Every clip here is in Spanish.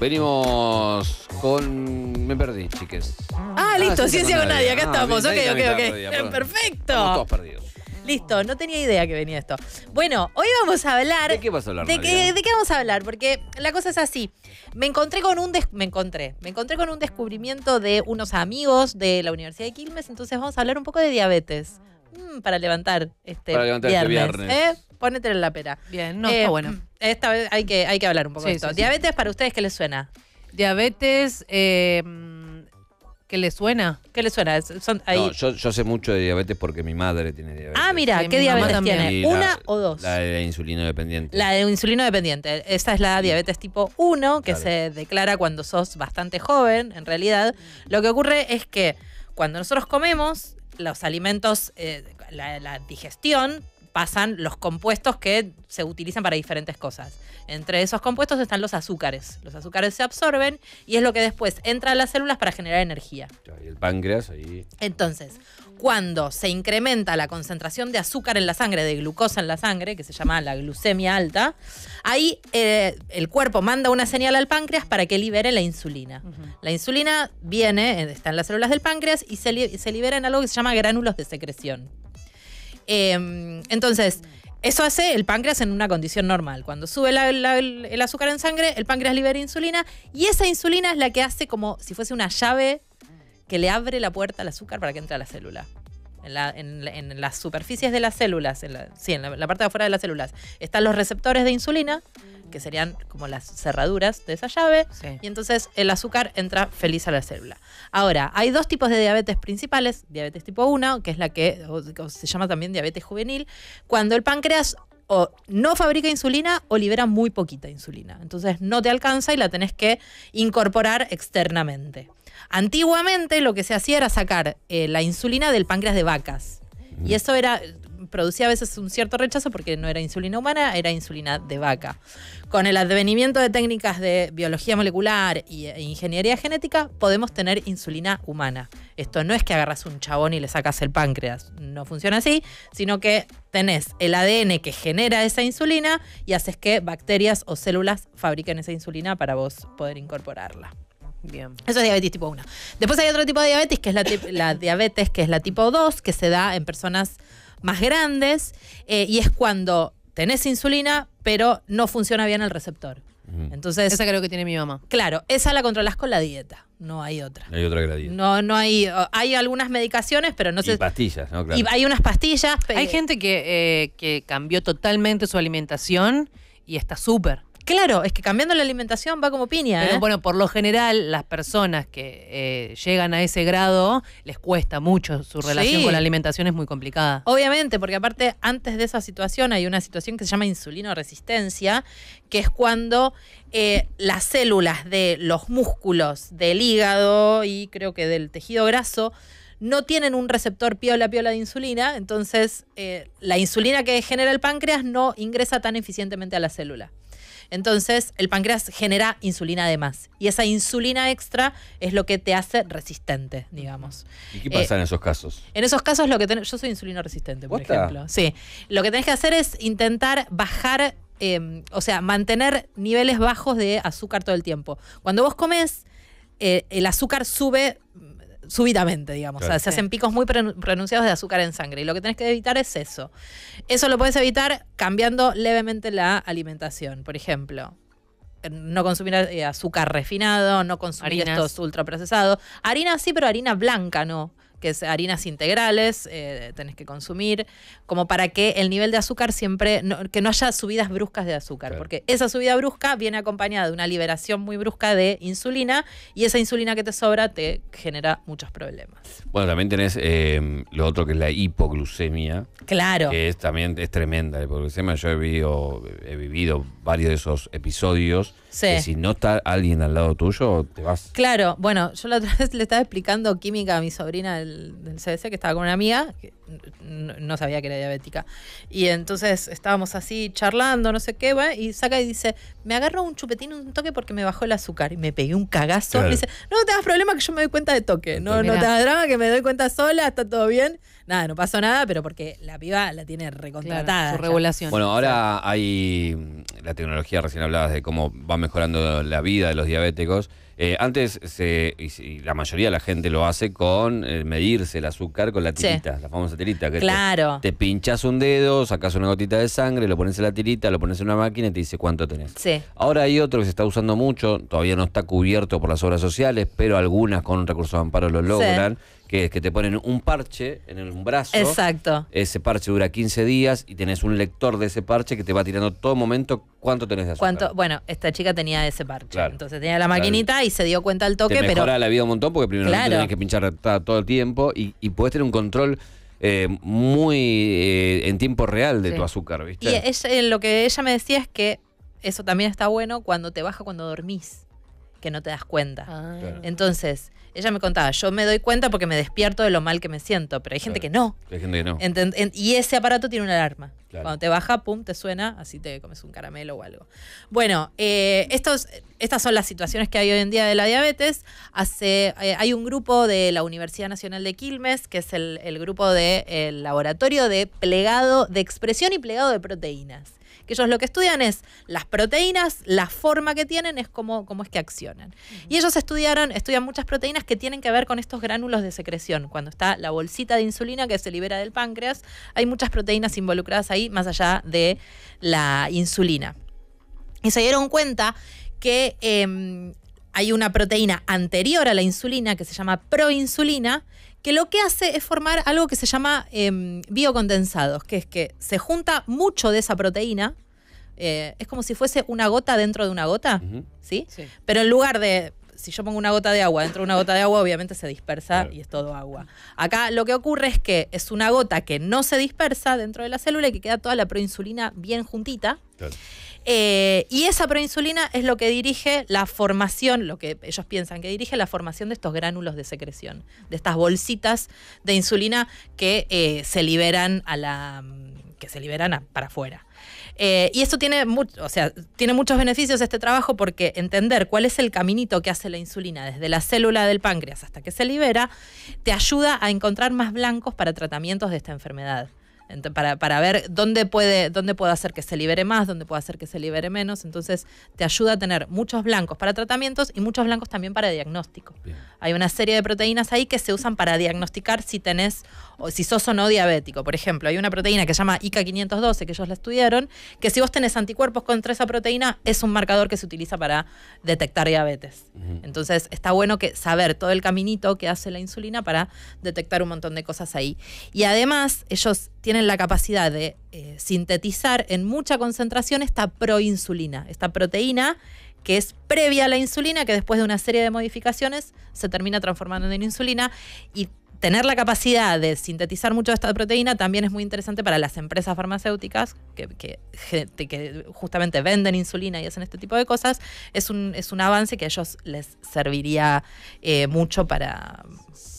Venimos con. Me perdí, chiques. Ah, ah listo, ciencia, con nadie. Acá ah, estamos. Ok, ok, ok. Perfecto. Estamos todos perdidos. Listo, no tenía idea que venía esto. Bueno, hoy vamos a hablar. ¿De qué vas a hablar? De, qué vamos a hablar? Porque la cosa es así. Me encontré con un me encontré, me encontré con un descubrimiento de unos amigos de la Universidad de Quilmes, entonces vamos a hablar un poco de diabetes. Mm, para levantar este para este viernes. ¿eh? en la pera. Bien, no, eh, está bueno. Esta vez hay que, hay que hablar un poco ¿Diabetes para ustedes qué les suena? Diabetes, eh, ¿qué les suena? ¿Qué les suena? yo, sé mucho de diabetes porque mi madre tiene diabetes. Ah, mira, ¿qué diabetes tiene? ¿Una o dos? La de insulino dependiente. La de insulino dependiente. Esa es la diabetes tipo 1 que se declara cuando sos bastante joven, en realidad. Lo que ocurre es que cuando nosotros comemos, los alimentos, eh, la, la digestión, pasan los compuestos que se utilizan para diferentes cosas. Entre esos compuestos están los azúcares. Los azúcares se absorben y es lo que después entra a las células para generar energía. Y el páncreas ahí. Entonces, cuando se incrementa la concentración de azúcar en la sangre, de glucosa en la sangre, que se llama la glucemia alta, ahí eh, el cuerpo manda una señal al páncreas para que libere la insulina. La insulina viene, eh, está en las células del páncreas y se, libera en algo que se llama gránulos de secreción. Em, entonces, eso hace el páncreas en una condición normal. Cuando sube el azúcar en sangre, el páncreas libera insulina y esa insulina es la que hace como si fuese una llave que le abre la puerta al azúcar para que entre a la célula. En, las superficies de las células, en la, sí, en la, parte de afuera de las células, están los receptores de insulina, que serían como las cerraduras de esa llave, y entonces el azúcar entra feliz a la célula. Ahora, hay dos tipos de diabetes principales, diabetes tipo 1, que es la que se llama también diabetes juvenil, cuando el páncreas o no fabrica insulina o libera muy poquita insulina. Entonces no te alcanza y la tenés que incorporar externamente. Antiguamente lo que se hacía era sacar eh, la insulina del páncreas de vacas. Y eso era, producía a veces un cierto rechazo porque no era insulina humana, era insulina de vaca. Con el advenimiento de técnicas de biología molecular e ingeniería genética, podemos tener insulina humana. Esto no es que agarras un chabón y le sacas el páncreas, no funciona así, sino que tenés el ADN que genera esa insulina y haces que bacterias o células fabriquen esa insulina para vos poder incorporarla. Bien. Eso es diabetes tipo 1. Después hay otro tipo de diabetes, que es la, diabetes, que es la tipo 2, que se da en personas más grandes eh, y es cuando tenés insulina pero no funciona bien el receptor. Entonces, esa creo que tiene mi mamá. Claro, esa la controlás con la dieta, no hay otra. No hay otra que la dieta. No, no hay, hay algunas medicaciones, pero no sé. Y pastillas, ¿no? Claro. Y hay unas pastillas. Hay gente que, eh, que cambió totalmente su alimentación y está súper. Claro, es que cambiando la alimentación va como piña. Pero, ¿eh? Bueno, por lo general, las personas que eh, llegan a ese grado les cuesta mucho. Su relación con la alimentación es muy complicada. Obviamente, porque aparte, antes de esa situación hay una situación que se llama resistencia, que es cuando eh, las células de los músculos, del hígado y creo que del tejido graso no tienen un receptor piola piola de insulina, entonces la insulina que genera el páncreas no ingresa tan eficientemente a la célula. Entonces el páncreas genera insulina además Y esa insulina extra es lo que te hace resistente, digamos. ¿Y qué pasa eh, en esos casos? En esos casos lo que yo soy insulino resistente, por ejemplo. Sí. Lo que tenés que hacer es intentar bajar em, o sea, mantener niveles bajos de azúcar todo el tiempo. Cuando vos comes, eh, el azúcar sube súbitamente, digamos. O sea, se hacen picos muy pronunciados de azúcar en sangre. Y lo que tenés que evitar es eso. Eso lo puedes evitar cambiando levemente la alimentación. Por ejemplo, no consumir eh, azúcar refinado, no consumir estos estos ultraprocesados. Harina sí, pero harina blanca no que es harinas integrales, eh, tenés que consumir, como para que el nivel de azúcar siempre, que no haya subidas bruscas de azúcar, porque esa subida brusca viene acompañada de una liberación muy brusca de insulina y esa insulina que te sobra te genera muchos problemas. Bueno, también tenés eh, lo otro que es la hipoglucemia. Claro. Que es, también es tremenda la hipoglucemia. Yo he vivido, he vivido varios de esos episodios. si no está alguien al lado tuyo, te vas. Claro, bueno, yo la otra vez le estaba explicando química a mi sobrina del, CDC, que estaba con una amiga, que no, sabía que era diabética. Y entonces estábamos así charlando, no sé qué, ¿va? y saca y dice, me agarro un chupetín, un toque porque me bajó el azúcar. Y me pegué un cagazo. dice, no, te hagas problema que yo me doy cuenta de toque. No, no te hagas drama que me doy cuenta sola, está todo bien. Nada, no pasó nada, pero porque la piba la tiene recontratada. regulación. Bueno, ahora hay tecnología, recién hablabas de cómo va mejorando la vida de los diabéticos. Eh, antes, y, la mayoría de la gente lo hace con eh, medirse el azúcar con la tirita, la famosa tirita. Que claro. Te, te pinchas un dedo, sacas una gotita de sangre, lo pones en la tirita, lo pones en una máquina y te dice cuánto tenés. Sí. Ahora hay otro que se está usando mucho, todavía no está cubierto por las obras sociales, pero algunas con un recurso de amparo lo logran. que es que te ponen un parche en un brazo. Exacto. Ese parche dura 15 días y tenés un lector de ese parche que te va tirando todo momento cuánto tenés de azúcar. Bueno, esta chica tenía ese parche. Entonces tenía la maquinita y se dio cuenta al toque. pero mejora la vida un montón porque primero tienes que pinchar todo el tiempo y, puedes tener un control eh, muy eh, en tiempo real de tu azúcar, ¿viste? Y eh, lo que ella me decía es que eso también está bueno cuando te baja cuando dormís que no te das cuenta. Ah. Entonces, ella me contaba, yo me doy cuenta porque me despierto de lo mal que me siento, pero hay gente que no. Hay gente que no. y ese aparato tiene una alarma. Cuando te baja, pum, te suena, así te comes un caramelo o algo. Bueno, eh, estos, estas son las situaciones que hay hoy en día de la diabetes. Hace, eh, hay un grupo de la Universidad Nacional de Quilmes, que es el, grupo del de, laboratorio de plegado de expresión y plegado de proteínas que ellos lo que estudian es las proteínas, la forma que tienen es cómo, cómo es que accionan. Y ellos estudiaron, estudian muchas proteínas que tienen que ver con estos gránulos de secreción. Cuando está la bolsita de insulina que se libera del páncreas, hay muchas proteínas involucradas ahí más allá de la insulina. Y se dieron cuenta que em, hay una proteína anterior a la insulina que se llama proinsulina que lo que hace es formar algo que se llama em, biocondensados, que es que se junta mucho de esa proteína, eh, es como si fuese una gota dentro de una gota, ¿sí? Pero en lugar de, si yo pongo una gota de agua dentro de una gota de agua, obviamente se dispersa y es todo agua. Acá lo que ocurre es que es una gota que no se dispersa dentro de la célula y que queda toda la proinsulina bien juntita. Eh, y esa proinsulina es lo que dirige la formación, lo que ellos piensan que dirige la formación de estos gránulos de secreción, de estas bolsitas de insulina que eh, se liberan a la que se liberan para afuera. Eh, y esto tiene, o sea, tiene muchos beneficios este trabajo porque entender cuál es el caminito que hace la insulina desde la célula del páncreas hasta que se libera, te ayuda a encontrar más blancos para tratamientos de esta enfermedad para, ver dónde puede, dónde puedo hacer que se libere más, dónde puede hacer que se libere menos. Entonces te ayuda a tener muchos blancos para tratamientos y muchos blancos también para diagnóstico. Hay una serie de proteínas ahí que se usan para diagnosticar si tenés o si sos o no diabético. Por ejemplo, hay una proteína que se llama ICA512, que ellos la estudiaron, que si vos tenés anticuerpos contra esa proteína, es un marcador que se utiliza para detectar diabetes. Entonces está bueno que saber todo el caminito que hace la insulina para detectar un montón de cosas ahí. Y además, ellos tienen la capacidad de eh, sintetizar en mucha concentración esta proinsulina, esta proteína que es previa a la insulina, que después de una serie de modificaciones se termina transformando en insulina y tener la capacidad de sintetizar mucho de esta proteína también es muy interesante para las empresas farmacéuticas que, que, justamente venden insulina y hacen este tipo de cosas. Es un, es un avance que a ellos les serviría eh, mucho para,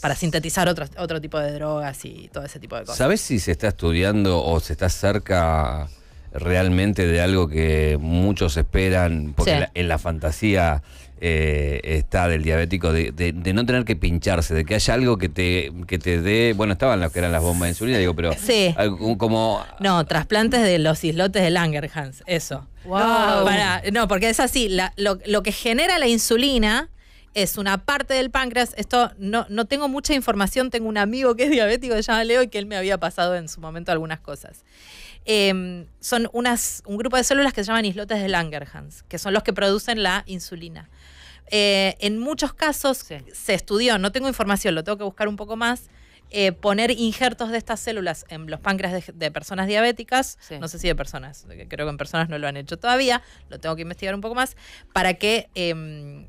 para sintetizar otro, otro tipo de drogas y todo ese tipo de cosas. ¿Sabes si se está estudiando o se está cerca realmente de algo que muchos esperan? Porque en la fantasía eh, está del diabético, de, no tener que pincharse, de que haya algo que te, te dé. Bueno, estaban los que eran las bombas de insulina, digo, pero. Sí. como. No, trasplantes de los islotes de Langerhans, eso. no, porque es así, lo que genera la insulina es una parte del páncreas. Esto no, no tengo mucha información, tengo un amigo que es diabético que se llama Leo y que él me había pasado en su momento algunas cosas. Em, son unas, un grupo de células que se llaman islotes de Langerhans, que son los que producen la insulina. Eh, en muchos casos se estudió, no tengo información, lo tengo que buscar un poco más, eh, poner injertos de estas células en los páncreas de, personas diabéticas, no sé si de personas, creo que en personas no lo han hecho todavía, lo tengo que investigar un poco más, para que em,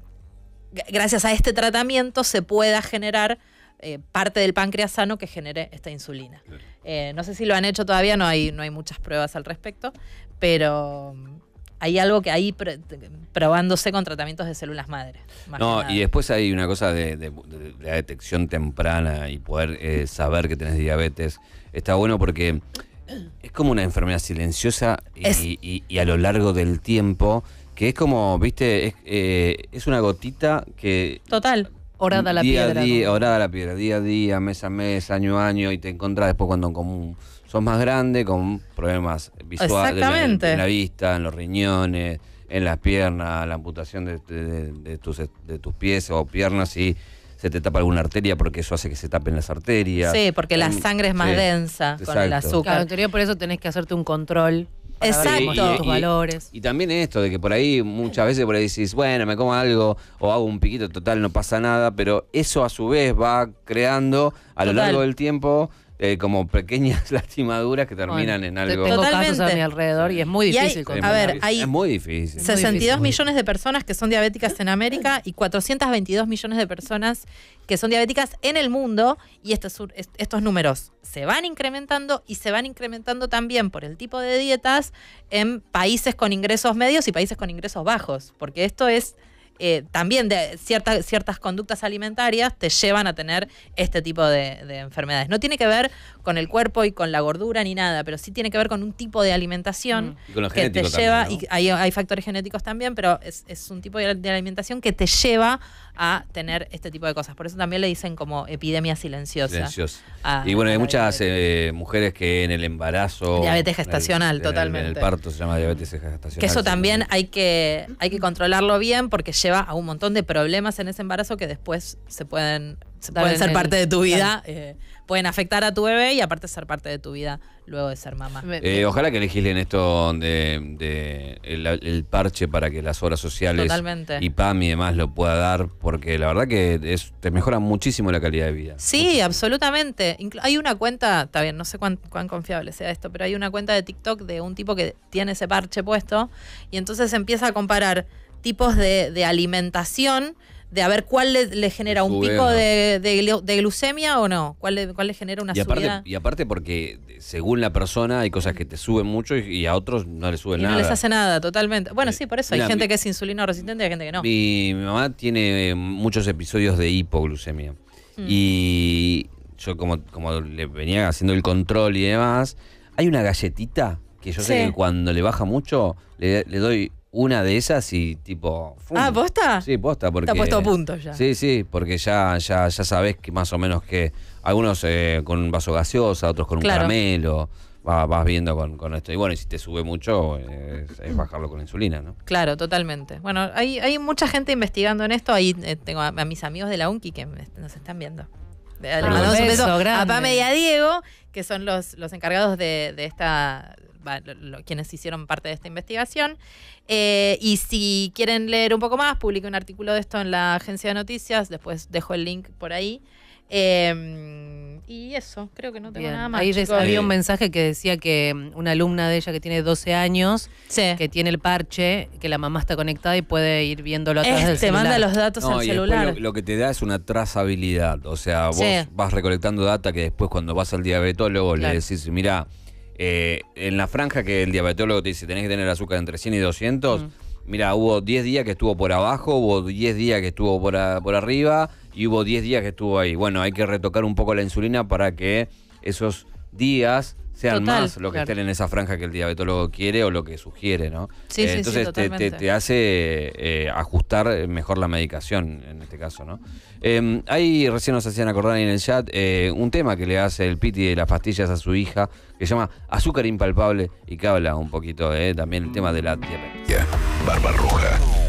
gracias a este tratamiento se pueda generar eh, parte del páncreas sano que genere esta insulina. Eh, no sé si lo han hecho todavía, no hay, no hay muchas pruebas al respecto, pero mm, hay algo que ahí probándose con tratamientos de células madre. No, y después hay una cosa de, la detección temprana y poder eh, saber que tenés diabetes. Está bueno porque es como una enfermedad silenciosa y a lo largo del tiempo que es como, viste, eh, es, una gotita que... Total. horada la piedra. día, la piedra, día a día, mes a mes, año a año, y te encontrás después cuando sos más grande, con problemas visuales En, la vista, en los riñones, en las piernas, la amputación de, tus, de tus pies o piernas y se te tapa alguna arteria porque eso hace que se tapen las arterias. Sí, porque la sangre es más densa con el azúcar. Claro, por eso tenés que hacerte un control Exacto. los valores. Y también esto de que por ahí muchas veces por ahí decís, bueno, me como algo o hago un piquito total, no pasa nada, pero eso a su vez va creando a lo largo del tiempo eh, como pequeñas lastimaduras que terminan en algo. Tengo casos a mi alrededor y es muy difícil. a ver, hay es muy difícil. 62 millones de personas que son diabéticas en América y 422 millones de personas que son diabéticas en el mundo y estos, estos números se van incrementando y se van incrementando también por el tipo de dietas en países con ingresos medios y países con ingresos bajos, porque esto es eh, también de ciertas, ciertas conductas alimentarias te llevan a tener este tipo de enfermedades. No tiene que ver con el cuerpo y con la gordura ni nada, pero sí tiene que ver con un tipo de alimentación mm. que te lleva, y hay, factores genéticos también, pero es, un tipo de, alimentación que te lleva a tener este tipo de cosas. Por eso también le dicen como epidemia silenciosa. y bueno, hay muchas eh, mujeres que en el embarazo... Diabetes gestacional, totalmente. En el, parto se llama diabetes gestacional. Que eso también hay que, hay que controlarlo bien porque lleva a un montón de problemas en ese embarazo que después se pueden pueden ser parte de tu vida, eh, pueden afectar a tu bebé y aparte ser parte de tu vida luego de ser mamá. Eh, ojalá que legislen esto de, el, parche para que las obras sociales y PAM y demás lo pueda dar, porque la verdad que te mejora muchísimo la calidad de vida. Sí, absolutamente. hay una cuenta, está bien, no sé cuán, confiable sea esto, pero hay una cuenta de TikTok de un tipo que tiene ese parche puesto y entonces empieza a comparar tipos de alimentación de a ver cuál le, genera un pico de, glucemia o no, cuál le, cuál le genera una y aparte, Y aparte porque según la persona hay cosas que te suben mucho y, a otros no les suben y No les hace nada, totalmente. Bueno, eh, sí, por eso hay gente que es insulino resistente y hay gente que no. Mi, mamá tiene eh, muchos episodios de hipoglucemia mm. y yo como, como le venía haciendo el control y demás, hay una galletita que yo sé que cuando le baja mucho le, le doy una de esas y tipo. Ah, ¿posta? Sí, posta. Porque, Está puesto a punto ya. Sí, sí, porque ya, ya, ya sabés que más o menos que. Algunos eh, con un vaso gaseosa, otros con un caramelo. vas viendo con, esto. Y bueno, y si te sube mucho, es, bajarlo con insulina, ¿no? Claro, totalmente. Bueno, hay, mucha gente investigando en esto. Ahí eh, tengo a, mis amigos de la UNCI que nos están viendo. Ah, a Pame y a Diego, que son los, los encargados de, de esta quienes hicieron parte de esta investigación. Eh, y si quieren leer un poco más, publiqué un artículo de esto en la agencia de noticias, después dejo el link por ahí. Em, y eso, creo que no tengo nada más. Ahí había un mensaje que decía que mm, una alumna de ella que tiene 12 años, que tiene el parche, que la mamá está conectada y puede ir viéndolo a del Te manda los datos al celular. Lo, que te da es una trazabilidad. O sea, vos vas recolectando data que después cuando vas al diabetólogo le decís, mira, eh, en la franja que el diabetólogo te dice tenés que tener azúcar entre 100 y 200, mm. mira, hubo 10 días que estuvo por abajo, hubo 10 días que estuvo por arriba y hubo 10 días que estuvo ahí. Bueno, hay que retocar un poco la insulina para que esos días, sean más lo que estén en esa franja que el diabetólogo quiere o lo que sugiere, ¿no? entonces te, hace eh, ajustar mejor la medicación en este caso, ¿no? Em, ahí recién nos hacían acordar en el chat eh, un tema que le hace el Piti de las pastillas a su hija que se llama Azúcar Impalpable y que habla un poquito eh, también el tema de la diabetes. Barba Roja.